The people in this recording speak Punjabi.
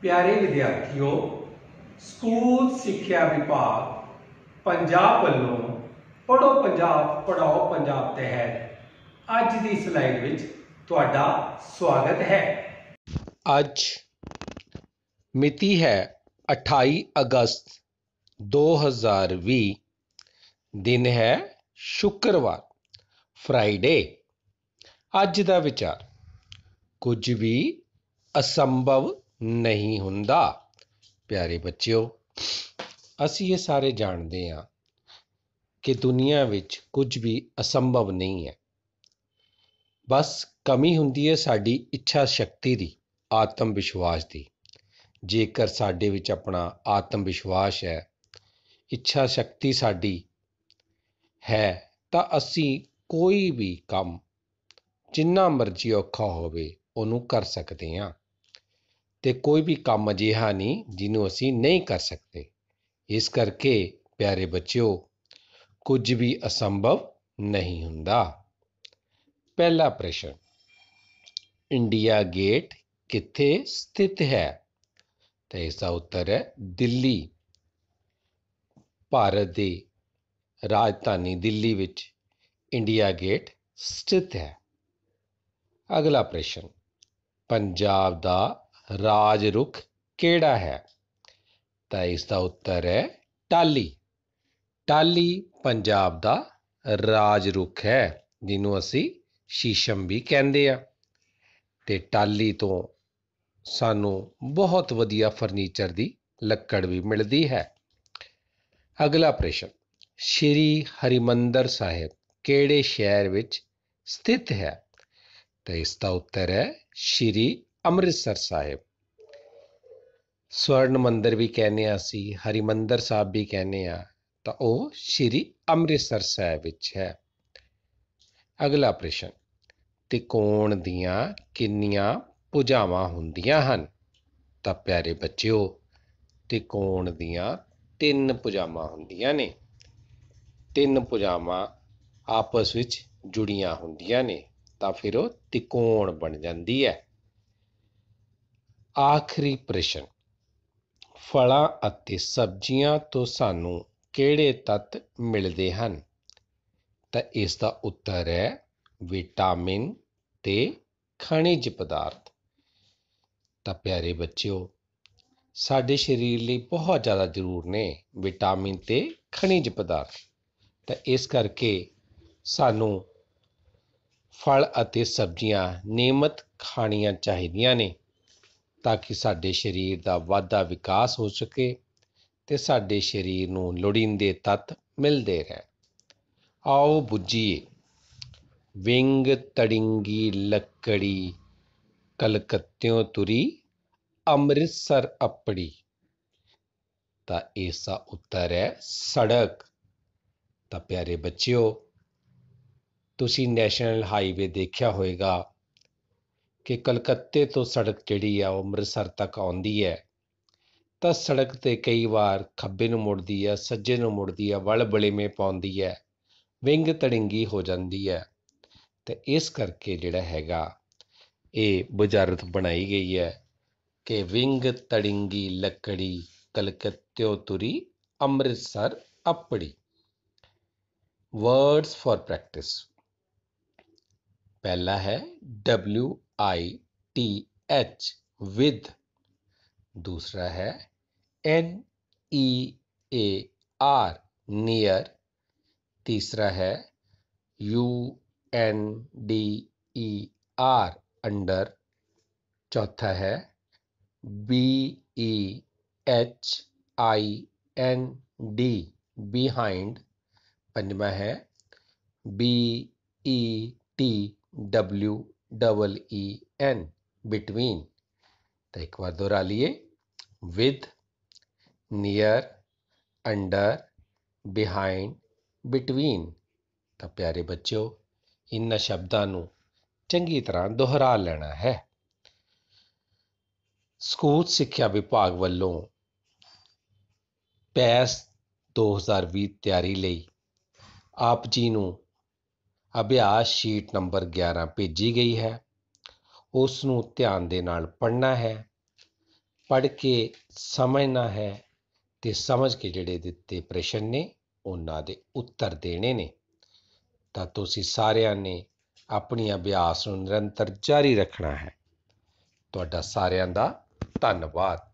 ਪਿਆਰੇ ਵਿਦਿਆਰਥੀਓ ਸਕੂਲ ਸਿੱਖਿਆ ਵਿਭਾਗ ਪੰਜਾਬ ਵੱਲੋਂ ਪੜੋ ਪੰਜਾਬ ਪੜਾਓ ਪੰਜਾਬ ਤੇ ਹੈ ਅੱਜ ਦੀ ਸਲਾਈਡ ਵਿੱਚ ਤੁਹਾਡਾ ਸਵਾਗਤ ਹੈ ਅੱਜ ਮਿਤੀ ਹੈ 28 ਅਗਸਤ 2020 ਦਿਨ ਹੈ ਸ਼ੁੱਕਰਵਾਰ ਫਰਾਈਡੇ ਅੱਜ ਦਾ ਵਿਚਾਰ ਕੁਝ ਵੀ ਅਸੰਭਵ ਨਹੀਂ ਹੁੰਦਾ ਪਿਆਰੇ ਬੱਚਿਓ ਅਸੀਂ ਇਹ ਸਾਰੇ ਜਾਣਦੇ ਹਾਂ ਕਿ ਦੁਨੀਆ ਵਿੱਚ ਕੁਝ ਵੀ ਅਸੰਭਵ ਨਹੀਂ ਹੈ ਬਸ ਕਮੀ ਹੁੰਦੀ ਹੈ ਸਾਡੀ ਇੱਛਾ ਸ਼ਕਤੀ ਦੀ ਆਤਮ ਵਿਸ਼ਵਾਸ ਦੀ ਜੇਕਰ ਸਾਡੇ ਵਿੱਚ ਆਪਣਾ ਆਤਮ ਵਿਸ਼ਵਾਸ ਹੈ ਇੱਛਾ ਸ਼ਕਤੀ ਸਾਡੀ ਹੈ ਤਾਂ ਅਸੀਂ ਕੋਈ ਵੀ ਕੰਮ ਜਿੰਨਾ ਮਰਜ਼ੀ ਔਖਾ ਹੋਵੇ ਉਹਨੂੰ ਕਰ ਸਕਦੇ ਹਾਂ ਤੇ ਕੋਈ ਵੀ ਕੰਮ ਅਜਿਹਾ ਨਹੀਂ ਜਿਹਨੂੰ ਅਸੀਂ ਨਹੀਂ ਕਰ ਸਕਦੇ ਇਸ ਕਰਕੇ ਪਿਆਰੇ ਬੱਚਿਓ ਕੁਝ ਵੀ ਅਸੰਭਵ ਨਹੀਂ ਹੁੰਦਾ ਪਹਿਲਾ ਪ੍ਰਸ਼ਨ ਇੰਡੀਆ ਗੇਟ ਕਿੱਥੇ ਸਥਿਤ ਹੈ ਤਾਂ ਇਸ ਦਾ ਉੱਤਰ ਹੈ ਦਿੱਲੀ ਭਾਰਤ ਦੀ ਰਾਜਧਾਨੀ ਦਿੱਲੀ ਵਿੱਚ ਇੰਡੀਆ ਗੇਟ ਸਥਿਤ ਹੈ ਅਗਲਾ ਪ੍ਰਸ਼ਨ ਪੰਜਾਬ ਦਾ ਰਾਜ ਰੁਖ ਕਿਹੜਾ ਹੈ ਤਾਂ ਇਸ ਦਾ ਉੱਤਰ ਹੈ ਟਾਲੀ ਟਾਲੀ ਪੰਜਾਬ ਦਾ ਰਾਜ ਰੁਖ ਹੈ ਜਿਹਨੂੰ ਅਸੀਂ ਸ਼ੀਸ਼ਮ ਵੀ ਕਹਿੰਦੇ ਆ ਤੇ ਟਾਲੀ ਤੋਂ ਸਾਨੂੰ ਬਹੁਤ ਵਧੀਆ ਫਰਨੀਚਰ ਦੀ ਲੱਕੜ ਵੀ ਮਿਲਦੀ ਹੈ ਅਗਲਾ ਪ੍ਰਸ਼ਨ ਸ਼੍ਰੀ ਹਰਿਮੰਦਰ ਸਾਹਿਬ ਕਿਹੜੇ ਸ਼ਹਿਰ ਵਿੱਚ ਸਥਿਤ ਹੈ ਤਾਂ ਇਸ ਦਾ ਉੱਤਰ ਹੈ ਸ਼੍ਰੀ ਅੰਮ੍ਰਿਤਸਰ ਸਾਹਿਬ ਸਵਰਨ ਮੰਦਿਰ ਵੀ ਕਹਿੰਦੇ ਆ ਸੀ ਹਰੀ ਸਾਹਿਬ ਵੀ ਕਹਿੰਦੇ ਆ ਤਾਂ ਉਹ ਸ਼੍ਰੀ ਅੰਮ੍ਰਿਤਸਰ ਸਾਹਿਬ ਵਿੱਚ ਹੈ ਅਗਲਾ ਪ੍ਰਸ਼ਨ ਤਿਕੋਣ ਦੀਆਂ ਕਿੰਨੀਆਂ ਪੁਜਾਵਾਂ ਹੁੰਦੀਆਂ ਹਨ ਤਾਂ ਪਿਆਰੇ ਬੱਚਿਓ ਤਿਕੋਣ ਦੀਆਂ ਤਿੰਨ ਪੁਜਾਵਾਂ ਹੁੰਦੀਆਂ ਨੇ ਤਿੰਨ ਪੁਜਾਵਾਂ ਆਪਸ ਵਿੱਚ ਜੁੜੀਆਂ ਹੁੰਦੀਆਂ ਨੇ ਤਾਂ ਫਿਰ ਉਹ ਤਿਕੋਣ ਬਣ ਜਾਂਦੀ ਹੈ ਆਖਰੀ ਪ੍ਰਸ਼ਨ ਫਲਾਂ ਅਤੇ ਸਬਜ਼ੀਆਂ ਤੋਂ ਸਾਨੂੰ ਕਿਹੜੇ ਤੱਤ ਮਿਲਦੇ ਹਨ ਤਾਂ ਇਸ ਦਾ ਉੱਤਰ ਹੈ ਵਿਟਾਮਿਨ ਤੇ ਖਣਿਜ ਪਦਾਰਥ ਤਾਂ ਪਿਆਰੇ ਬੱਚਿਓ ਸਾਡੇ ਸਰੀਰ ਲਈ ਬਹੁਤ ਜ਼ਿਆਦਾ ਜ਼ਰੂਰ ਨੇ ਵਿਟਾਮਿਨ ਤੇ ਖਣਿਜ ਪਦਾਰਥ ਤਾਂ ਇਸ ਕਰਕੇ ਸਾਨੂੰ ਫਲ ਅਤੇ ਸਬਜ਼ੀਆਂ ਨਿਯਮਤ ਖਾਣੀਆਂ ਚਾਹੀਦੀਆਂ ਨੇ ਤਾਂ ਕਿ ਸਾਡੇ ਸਰੀਰ ਦਾ ਵਾਧਾ ਵਿਕਾਸ ਹੋ ਸਕੇ ਤੇ ਸਾਡੇ ਸਰੀਰ ਨੂੰ ਲੋੜੀਂਦੇ ਤੱਤ ਮਿਲਦੇ ਰਹਿ ਆਓ ਬੁੱਝੀਏ ਵਿੰਗ ਤੜਿੰਗੀ ਲੱਕੜੀ ਕਲਕੱਤਿਓਂ ਤੁਰੀ ਅੰਮ੍ਰਿਤਸਰ ਅਪੜੀ ਤਾਂ ਐਸਾ ਉੱਤਰ ਹੈ ਸੜਕ ਤਾਂ ਪਿਆਰੇ ਬੱਚਿਓ ਤੁਸੀਂ ਨੈਸ਼ਨਲ ਹਾਈਵੇ ਦੇਖਿਆ ਹੋਵੇਗਾ ਕਿ ਕਲਕੱਤੇ ਤੋਂ ਸੜਕ ਜਿਹੜੀ ਆ ਉਹ ਅੰਮ੍ਰਿਤਸਰ ਤੱਕ ਆਉਂਦੀ ਹੈ ਤਾਂ ਸੜਕ ਤੇ ਕਈ ਵਾਰ ਖੱਬੇ ਨੂੰ ਮੁੜਦੀ ਆ ਸੱਜੇ ਨੂੰ ਮੁੜਦੀ ਆ ਵਲ ਬਲੇਵੇਂ ਪਾਉਂਦੀ ਹੈ ਵਿੰਗ ਤੜਿੰਗੀ ਹੋ ਜਾਂਦੀ ਹੈ ਤੇ ਇਸ ਕਰਕੇ ਜਿਹੜਾ ਹੈਗਾ ਇਹ ਬੁਜਾਰਤ ਬਣਾਈ ਗਈ ਹੈ ਕਿ ਵਿੰਗ ਤੜਿੰਗੀ ਲੱਕੜੀ ਕਲਕੱਤਿਓ ਤੁਰੀ ਅੰਮ੍ਰਿਤਸਰ ਅਪੜੀ ਵਰਡਸ ਫॉर ਪ੍ਰੈਕਟਿਸ ਪਹਿਲਾ ਹੈ W I T H with दूसरा है N E A R near तीसरा है U N D E R under चौथा है B E H I N D behind पंजवा है B E T W double E N between ਤਾਂ ਇੱਕ ਵਾਰ ਦੁਹਰਾ ਲਈਏ with near under behind between ਤਾਂ ਪਿਆਰੇ ਬੱਚਿਓ ਇਹਨਾਂ ਸ਼ਬਦਾਂ ਨੂੰ ਚੰਗੀ ਤਰ੍ਹਾਂ ਦੁਹਰਾ ਲੈਣਾ ਹੈ ਸਕੂਲ ਸਿੱਖਿਆ ਵਿਭਾਗ ਵੱਲੋਂ ਪੈਸ 2020 ਤਿਆਰੀ ਲਈ ਆਪ ਜੀ ਨੂੰ ਅਭਿਆਸ ਸ਼ੀਟ ਨੰਬਰ 11 ਭੇਜੀ ਗਈ ਹੈ ਉਸ ਨੂੰ ਧਿਆਨ ਦੇ ਨਾਲ ਪੜ੍ਹਨਾ ਹੈ ਪੜ੍ਹ ਕੇ ਸਮਝਣਾ ਹੈ ਤੇ ਸਮਝ ਕੇ ਜਿਹੜੇ ਦਿੱਤੇ ਪ੍ਰਸ਼ਨ ਨੇ ਉਹਨਾਂ ਦੇ ਉੱਤਰ ਦੇਣੇ ਨੇ ਤਾਂ ਤੁਸੀਂ ਸਾਰਿਆਂ ਨੇ ਆਪਣੀ ਅਭਿਆਸ ਨੂੰ ਨਿਰੰਤਰ ਜਾਰੀ ਰੱਖਣਾ ਹੈ ਤੁਹਾਡਾ ਸਾਰਿਆਂ ਦਾ ਧੰਨਵਾਦ